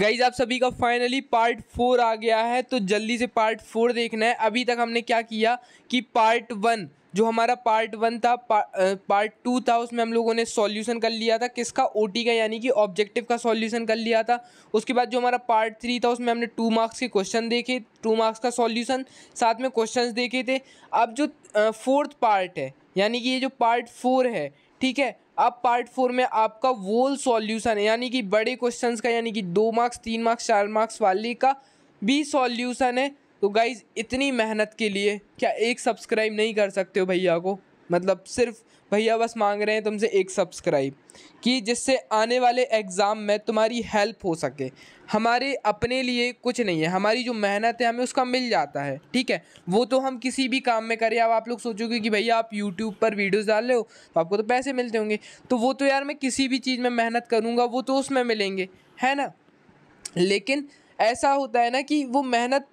guys आप सभी का फाइनली पार्ट फोर आ गया है तो जल्दी से पार्ट फोर देखना है अभी तक हमने क्या किया कि पार्ट वन जो हमारा पार्ट वन था पा, पार्ट टू था उसमें हम लोगों ने सॉल्यूशन कर लिया था किसका ओटी का यानी कि ऑब्जेक्टिव का सॉल्यूशन कर लिया था उसके बाद जो हमारा पार्ट थ्री था उसमें हमने टू मार्क्स के क्वेश्चन देखे टू मार्क्स का सॉल्यूशन साथ में क्वेश्चंस देखे थे अब जो फोर्थ पार्ट है यानी कि ये जो पार्ट फोर है ठीक है अब पार्ट फोर में आपका वोल सॉल्यूशन यानी कि बड़े क्वेश्चंस का यानी कि दो मार्क्स तीन मार्क्स चार मार्क्स वाले का भी सॉल्यूशन है तो गाइज इतनी मेहनत के लिए क्या एक सब्सक्राइब नहीं कर सकते हो भैया को मतलब सिर्फ भैया बस मांग रहे हैं तुमसे एक सब्सक्राइब कि जिससे आने वाले एग्ज़ाम में तुम्हारी हेल्प हो सके हमारे अपने लिए कुछ नहीं है हमारी जो मेहनत है हमें उसका मिल जाता है ठीक है वो तो हम किसी भी काम में करें अब आप लोग सोचोगे कि भैया आप यूट्यूब पर वीडियोस डाल रहे हो तो आपको तो पैसे मिलते होंगे तो वो तो यार मैं किसी भी चीज़ में मेहनत करूँगा वो तो उसमें मिलेंगे है ना लेकिन ऐसा होता है ना कि वो मेहनत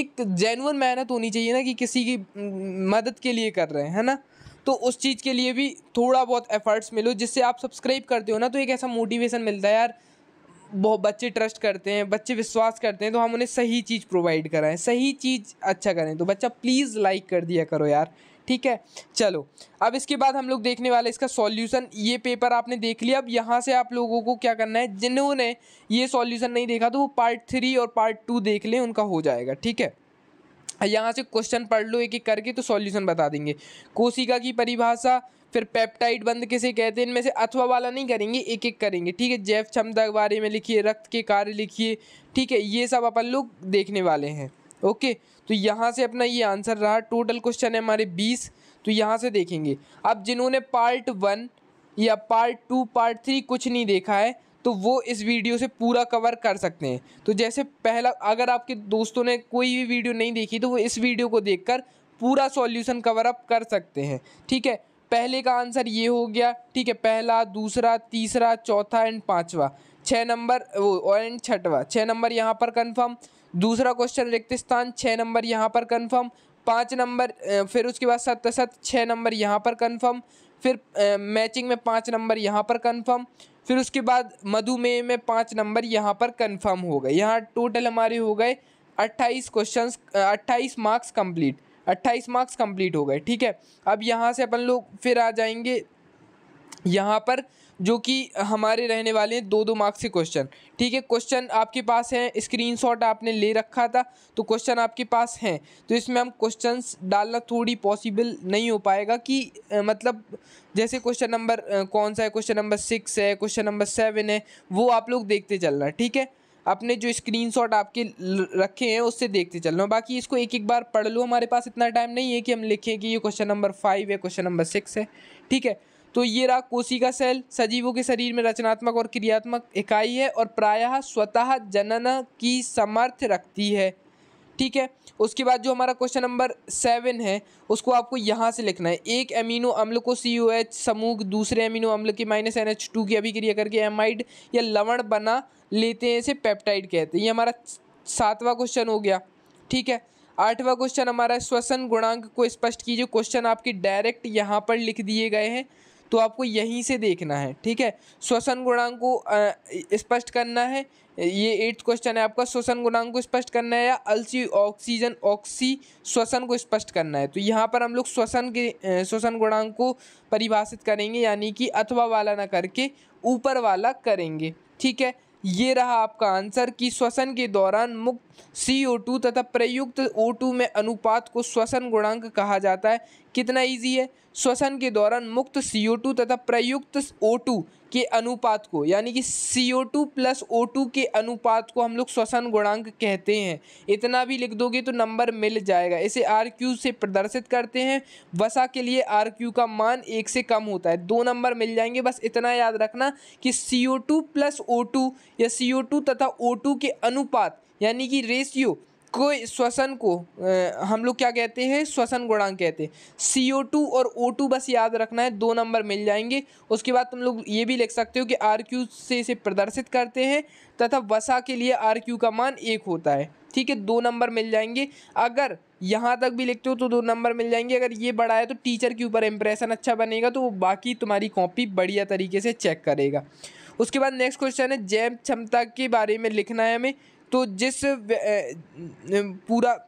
एक जेनुअन मेहनत होनी चाहिए ना कि किसी की मदद के लिए कर रहे हैं है ना तो उस चीज़ के लिए भी थोड़ा बहुत एफर्ट्स मिलो जिससे आप सब्सक्राइब करते हो ना तो एक ऐसा मोटिवेशन मिलता है यार बहुत बच्चे ट्रस्ट करते हैं बच्चे विश्वास करते हैं तो हम उन्हें सही चीज़ प्रोवाइड कराएं सही चीज़ अच्छा करें तो बच्चा प्लीज़ लाइक कर दिया करो यार ठीक है चलो अब इसके बाद हम लोग देखने वाले इसका सॉल्यूशन ये पेपर आपने देख लिया अब यहाँ से आप लोगों को क्या करना है जिन्होंने ये सॉल्यूशन नहीं देखा तो वो पार्ट थ्री और पार्ट टू देख लें उनका हो जाएगा ठीक है यहाँ से क्वेश्चन पढ़ लो एक एक करके तो सॉल्यूशन बता देंगे कोशिका की परिभाषा फिर पेप्टाइड बंद किसे कहते हैं इनमें से अथवा वाला नहीं करेंगे एक एक करेंगे ठीक है जैव क्षमता के बारे में लिखिए रक्त के कार्य लिखिए ठीक है ये सब अपन लोग देखने वाले हैं ओके तो यहाँ से अपना ये आंसर रहा टोटल क्वेश्चन है हमारे बीस तो यहाँ से देखेंगे अब जिन्होंने पार्ट वन या पार्ट टू पार्ट थ्री कुछ नहीं देखा है तो वो इस वीडियो से पूरा कवर कर सकते हैं तो जैसे पहला अगर आपके दोस्तों ने कोई भी वीडियो नहीं देखी तो वो इस वीडियो को देखकर पूरा सॉल्यूशन कवर अप कर सकते हैं ठीक है पहले का आंसर ये हो गया ठीक है पहला दूसरा तीसरा चौथा एंड पाँचवा छः नंबर वो एंड छठवा छः नंबर यहाँ पर कंफर्म दूसरा क्वेश्चन रिक्त स्थान छः नंबर यहाँ पर कंफर्म पाँच नंबर फिर उसके बाद सत्य सत्य छः नंबर यहाँ पर कंफर्म फिर मैचिंग में पाँच नंबर यहाँ पर कन्फर्म फिर उसके बाद मधुमेह में पाँच नंबर यहाँ पर कन्फर्म हो गए यहाँ टोटल हमारे हो गए अट्ठाईस क्वेश्चन अट्ठाईस मार्क्स कम्प्लीट अट्ठाईस मार्क्स कंप्लीट हो गए ठीक है अब यहाँ से अपन लोग फिर आ जाएंगे यहाँ पर जो कि हमारे रहने वाले हैं दो दो मार्क्स के क्वेश्चन ठीक है क्वेश्चन आपके पास है स्क्रीनशॉट आपने ले रखा था तो क्वेश्चन आपके पास हैं तो इसमें हम क्वेश्चंस डालना थोड़ी पॉसिबल नहीं हो पाएगा कि आ, मतलब जैसे क्वेश्चन नंबर कौन सा है क्वेश्चन नंबर सिक्स है क्वेश्चन नंबर सेवन है वो आप लोग देखते चलना ठीक है अपने जो स्क्रीनशॉट आपके रखे हैं उससे देखते चलना बाकी इसको एक एक बार पढ़ लो हमारे पास इतना टाइम नहीं है कि हम लिखें कि ये क्वेश्चन नंबर फाइव है क्वेश्चन नंबर सिक्स है ठीक है तो ये रहा कोशिका सेल सजीवों के शरीर में रचनात्मक और क्रियात्मक इकाई है और प्रायः स्वतः जनन की समर्थ रखती है ठीक है उसके बाद जो हमारा क्वेश्चन नंबर सेवन है उसको आपको यहाँ से लिखना है एक एमिनो अम्ल को सी ओ एच समूह दूसरे एमिनो अम्ल के माइनस एन एच टू की अभिक्रिया करके एमाइड या लवण बना लेते हैं इसे पेप्टाइड कहते हैं ये हमारा सातवां क्वेश्चन हो गया ठीक है आठवां क्वेश्चन हमारा श्वसन गुणांक को स्पष्ट कीजिए क्वेश्चन आपके डायरेक्ट यहाँ पर लिख दिए गए हैं तो आपको यहीं से देखना है ठीक है श्वसन गुणांक को स्पष्ट करना है ये एट्थ क्वेश्चन है आपका श्वसन गुणांक को स्पष्ट करना है या अल्सी ऑक्सीजन ऑक्सी श्वसन को स्पष्ट करना है तो यहाँ पर हम लोग श्वसन के श्वसन गुणांक को परिभाषित करेंगे यानी कि अथवा वाला ना करके ऊपर वाला करेंगे ठीक है ये रहा आपका आंसर कि श्वसन के दौरान मुक्त टू तथा प्रयुक्त टू में अनुपात को श्वसन गुणांक कहा जाता है कितना ईजी है श्वसन के दौरान मुक्त टू तथा प्रयुक्त टू के अनुपात को यानी कि सी टू प्लस टू के अनुपात को हम लोग श्वसन गुणांक कहते हैं इतना भी लिख दोगे तो नंबर मिल जाएगा इसे आर क्यू से प्रदर्शित करते हैं वसा के लिए आर क्यू का मान एक से कम होता है दो नंबर मिल जाएंगे बस इतना याद रखना कि सी टू प्लस टू या टू तथा टू के अनुपात यानी कि रेशियो को श्वसन को हम लोग क्या कहते हैं श्वसन गुणांक कहते हैं सी ओ टू और ओ टू बस याद रखना है दो नंबर मिल जाएंगे उसके बाद तुम लोग ये भी लिख सकते हो कि आर क्यू से इसे प्रदर्शित करते हैं तथा वसा के लिए आर क्यू का मान एक होता है ठीक है दो नंबर मिल जाएंगे अगर यहाँ तक भी लिखते हो तो दो नंबर मिल जाएंगे अगर ये बड़ा है तो टीचर के ऊपर इंप्रेशन अच्छा बनेगा तो वो बाकी तुम्हारी कॉपी बढ़िया तरीके से चेक करेगा उसके बाद नेक्स्ट क्वेश्चन है जैव क्षमता के बारे में लिखना है हमें तो जिस पूरा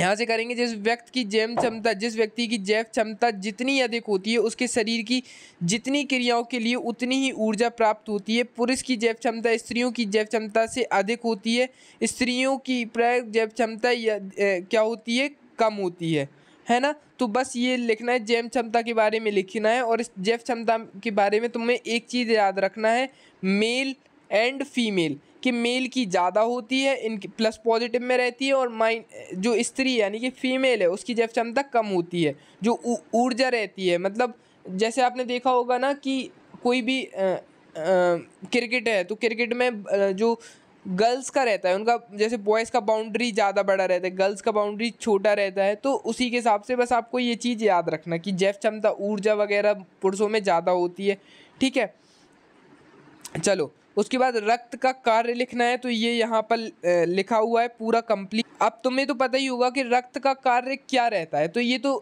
यहाँ से करेंगे जिस व्यक्ति की जैव क्षमता जिस व्यक्ति की जैव क्षमता जितनी अधिक होती है उसके शरीर की जितनी क्रियाओं के लिए उतनी ही ऊर्जा प्राप्त होती है पुरुष की जैव क्षमता स्त्रियों की जैव क्षमता से अधिक होती है स्त्रियों की प्राय जैव क्षमता क्या होती है कम होती है है ना तो बस ये लिखना है जैव क्षमता के बारे में लिखना है और इस जैव क्षमता के बारे में तुम्हें एक चीज़ याद रखना है मेल एंड फीमेल कि मेल की ज़्यादा होती है इनकी प्लस पॉजिटिव में रहती है और माइन जो स्त्री यानी कि फीमेल है उसकी जैव क्षमता कम होती है जो ऊर्जा रहती है मतलब जैसे आपने देखा होगा ना कि कोई भी क्रिकेट है तो क्रिकेट में जो गर्ल्स का रहता है उनका जैसे बॉयज़ का बाउंड्री ज़्यादा बड़ा रहता है गर्ल्स का बाउंड्री छोटा रहता है तो उसी के हिसाब से बस आपको ये चीज़ याद रखना कि जैव क्षमता ऊर्जा वगैरह पुरुषों में ज़्यादा होती है ठीक है चलो उसके बाद रक्त का कार्य लिखना है तो ये यहाँ पर लिखा हुआ है पूरा कंप्लीट अब तुम्हें तो पता ही होगा कि रक्त का कार्य क्या रहता है तो ये तो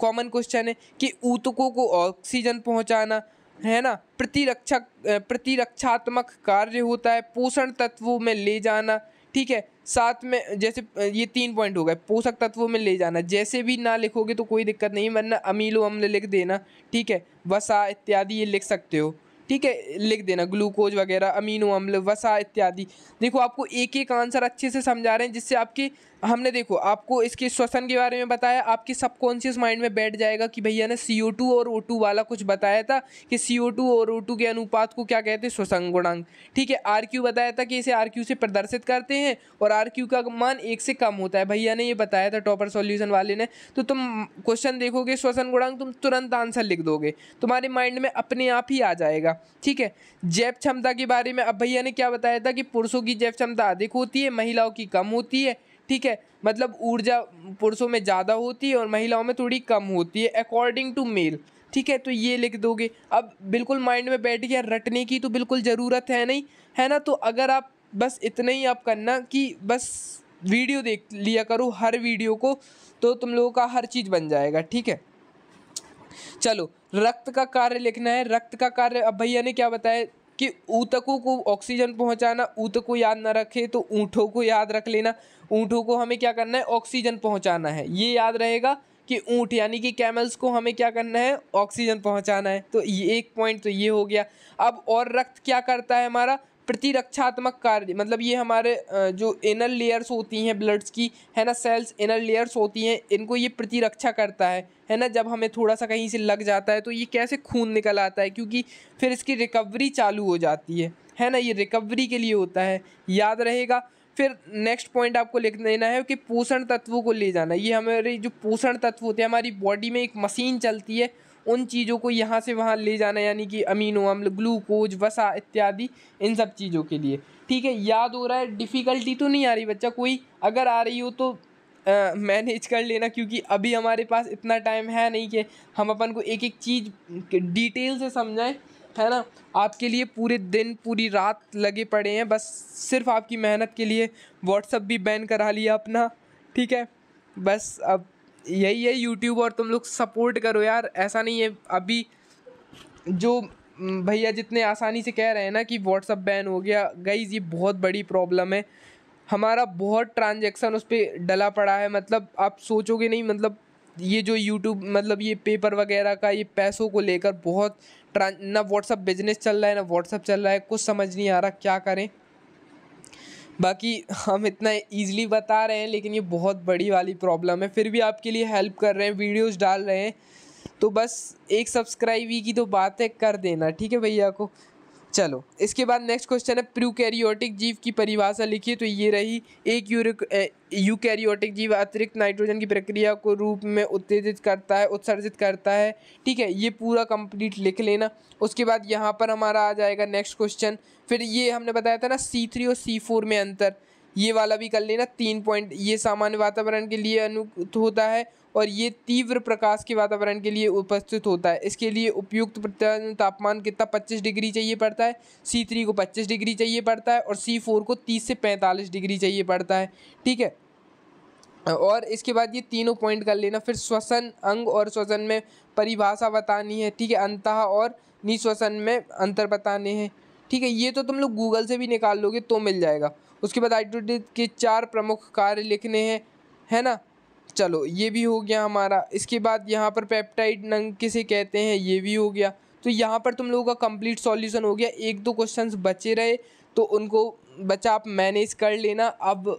कॉमन क्वेश्चन है कि ऊतकों को ऑक्सीजन पहुँचाना है ना प्रतिरक्षा प्रतिरक्षात्मक कार्य होता है पोषण तत्वों में ले जाना ठीक है साथ में जैसे ये तीन पॉइंट हो गए पोषक तत्वों में ले जाना जैसे भी ना लिखोगे तो कोई दिक्कत नहीं वरना अमीलो अम्ल लिख देना ठीक है वसा इत्यादि ये लिख सकते हो ठीक है लिख देना ग्लूकोज वगैरह अमीनो अम्ल वसा इत्यादि देखो आपको एक एक आंसर अच्छे से समझा रहे हैं जिससे आपके हमने देखो आपको इसके श्वसन के बारे में बताया आपकी सबकॉन्शियस माइंड में बैठ जाएगा कि भैया ने सी और ओ वाला कुछ बताया था कि सी और ओ के अनुपात को क्या कहते हैं श्वसन गुणांक ठीक है आर बताया था कि इसे आर से प्रदर्शित करते हैं और आर का मान एक से कम होता है भैया ने ये बताया था टॉपर सोल्यूशन वाले ने तो तुम क्वेश्चन देखोगे श्वसन गुणांक तुम तुरंत आंसर लिख दोगे तुम्हारे माइंड में अपने आप ही आ जाएगा ठीक है जैव क्षमता के बारे में अब भैया ने क्या बताया था कि पुरुषों की जैव क्षमता अधिक होती है महिलाओं की कम होती है ठीक है मतलब ऊर्जा पुरुषों में ज़्यादा होती है और महिलाओं में थोड़ी कम होती है अकॉर्डिंग टू मेल ठीक है तो ये लिख दोगे अब बिल्कुल माइंड में बैठ गया रटने की तो बिल्कुल ज़रूरत है नहीं है ना तो अगर आप बस इतना ही आप करना कि बस वीडियो देख लिया करो हर वीडियो को तो तुम लोगों का हर चीज़ बन जाएगा ठीक है चलो रक्त का कार्य लिखना है रक्त का कार्य अब भैया ने क्या बताया कि ऊतकों को ऑक्सीजन पहुंचाना को याद ना रखे तो ऊँटों को याद रख लेना ऊँटों को हमें क्या करना है ऑक्सीजन पहुंचाना है ये याद रहेगा कि ऊँट यानी कि कैमल्स को हमें क्या करना है ऑक्सीजन पहुंचाना है तो ये एक पॉइंट तो ये हो गया अब और रक्त क्या करता है हमारा प्रतिरक्षात्मक कार्य मतलब ये हमारे जो इनर लेयर्स होती हैं ब्लड्स की है ना सेल्स इनर लेयर्स होती हैं इनको ये प्रतिरक्षा करता है है ना जब हमें थोड़ा सा कहीं से लग जाता है तो ये कैसे खून निकल आता है क्योंकि फिर इसकी रिकवरी चालू हो जाती है है ना ये रिकवरी के लिए होता है याद रहेगा फिर नेक्स्ट पॉइंट आपको लिख देना है कि पोषण तत्वों को ले जाना ये हमारे जो पोषण तत्व होते हैं हमारी बॉडी में एक मशीन चलती है उन चीज़ों को यहाँ से वहाँ ले जाना यानी कि अमीनो अम्ल ग्लूकोज वसा इत्यादि इन सब चीज़ों के लिए ठीक है याद हो रहा है डिफ़िकल्टी तो नहीं आ रही बच्चा कोई अगर आ रही हो तो मैनेज कर लेना क्योंकि अभी हमारे पास इतना टाइम है नहीं कि हम अपन को एक एक चीज़ डिटेल से समझाएं है ना आपके लिए पूरे दिन पूरी रात लगे पड़े हैं बस सिर्फ आपकी मेहनत के लिए व्हाट्सअप भी बैन करा लिया अपना ठीक है बस अब यही है यूट्यूब और तुम लोग सपोर्ट करो यार ऐसा नहीं है अभी जो हम्म, भैया जितने आसानी से कह रहे हैं ना कि व्हाट्सअप बैन हो गया गई ये बहुत बड़ी प्रॉब्लम है हमारा बहुत ट्रांजेक्शन उस पर डला पड़ा है मतलब आप सोचोगे नहीं मतलब ये जो यूट्यूब मतलब ये पेपर वगैरह का ये पैसों को लेकर बहुत ट्रां ना व्हाट्सअप बिजनेस चल रहा है ना व्हाट्सअप चल रहा है कुछ समझ नहीं आ रहा क्या करें बाकी हम इतना ईजिली बता रहे हैं लेकिन ये बहुत बड़ी वाली प्रॉब्लम है फिर भी आपके लिए हेल्प कर रहे हैं वीडियोज़ डाल रहे हैं तो बस एक सब्सक्राइब ही की तो बातें कर देना ठीक है भैया को चलो इसके बाद नेक्स्ट क्वेश्चन है प्रूकैरियोटिक जीव की परिभाषा लिखिए तो ये रही एक यूरिक यूकैरियोटिक जीव अतिरिक्त नाइट्रोजन की प्रक्रिया को रूप में उत्तेजित करता है उत्सर्जित करता है ठीक है ये पूरा कंप्लीट लिख लेना उसके बाद यहाँ पर हमारा आ जाएगा नेक्स्ट क्वेश्चन फिर ये हमने बताया था ना सी थ्री और सी फोर में अंतर ये वाला भी कर लेना तीन पॉइंट ये सामान्य वातावरण के लिए अनुकूत होता है और ये तीव्र प्रकाश के वातावरण के लिए उपस्थित होता है इसके लिए उपयुक्त तापमान कितना पच्चीस डिग्री चाहिए पड़ता है सी थ्री को पच्चीस डिग्री चाहिए पड़ता है और सी फोर को तीस से पैंतालीस डिग्री चाहिए पड़ता है ठीक है और इसके बाद ये तीनों पॉइंट कर लेना फिर श्वसन अंग और श्वसन में परिभाषा बतानी है ठीक है अंतः और निश्वसन में अंतर बताने हैं ठीक है ये तो तुम लोग गूगल से भी निकाल लोगे तो मिल जाएगा उसके बाद आइटोडिट के चार प्रमुख कार्य लिखने हैं है ना चलो ये भी हो गया हमारा इसके बाद यहाँ पर पेप्टाइड नंग किसे कहते हैं ये भी हो गया तो यहाँ पर तुम लोगों का कंप्लीट सॉल्यूशन हो गया एक दो क्वेश्चन बचे रहे तो उनको बच्चा आप मैनेज कर लेना अब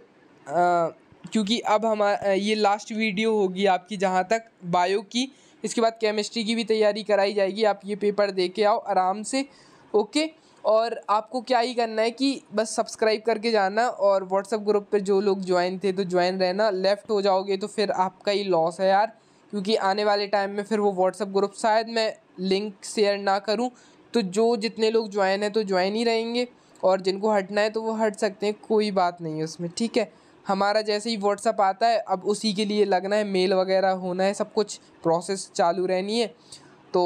क्योंकि अब हमारा ये लास्ट वीडियो होगी आपकी जहाँ तक बायो की इसके बाद केमिस्ट्री की भी तैयारी कराई जाएगी आप ये पेपर दे के आओ आराम से ओके और आपको क्या ही करना है कि बस सब्सक्राइब करके जाना और व्हाट्सअप ग्रुप पर जो लोग ज्वाइन थे तो ज्वाइन रहना लेफ़्ट हो जाओगे तो फिर आपका ही लॉस है यार क्योंकि आने वाले टाइम में फिर वो व्हाट्सअप ग्रुप शायद मैं लिंक शेयर ना करूँ तो जो जितने लोग ज्वाइन हैं तो ज्वाइन ही रहेंगे और जिनको हटना है तो वो हट सकते हैं कोई बात नहीं है उसमें ठीक है हमारा जैसे ही व्हाट्सअप आता है अब उसी के लिए लगना है मेल वगैरह होना है सब कुछ प्रोसेस चालू रहनी है तो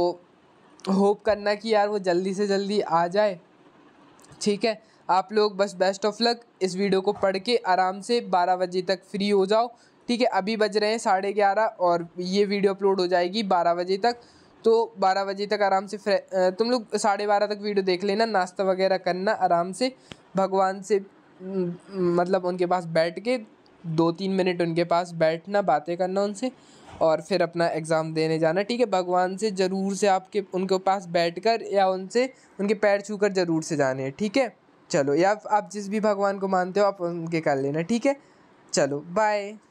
होप करना कि यार वो जल्दी से जल्दी आ जाए ठीक है आप लोग बस बेस्ट ऑफ लक इस वीडियो को पढ़ के आराम से बारह बजे तक फ्री हो जाओ ठीक है अभी बज रहे हैं साढ़े ग्यारह और ये वीडियो अपलोड हो जाएगी बारह बजे तक तो बारह बजे तक आराम से तुम लोग साढ़े बारह तक वीडियो देख लेना नाश्ता वगैरह करना आराम से भगवान से मतलब उनके पास बैठ के दो तीन मिनट उनके पास बैठना बातें करना उनसे और फिर अपना एग्ज़ाम देने जाना ठीक है भगवान से ज़रूर से आपके उनके पास बैठकर या उनसे उनके पैर छूकर ज़रूर से जाने ठीक है चलो या आप जिस भी भगवान को मानते हो आप उनके कर लेना ठीक है चलो बाय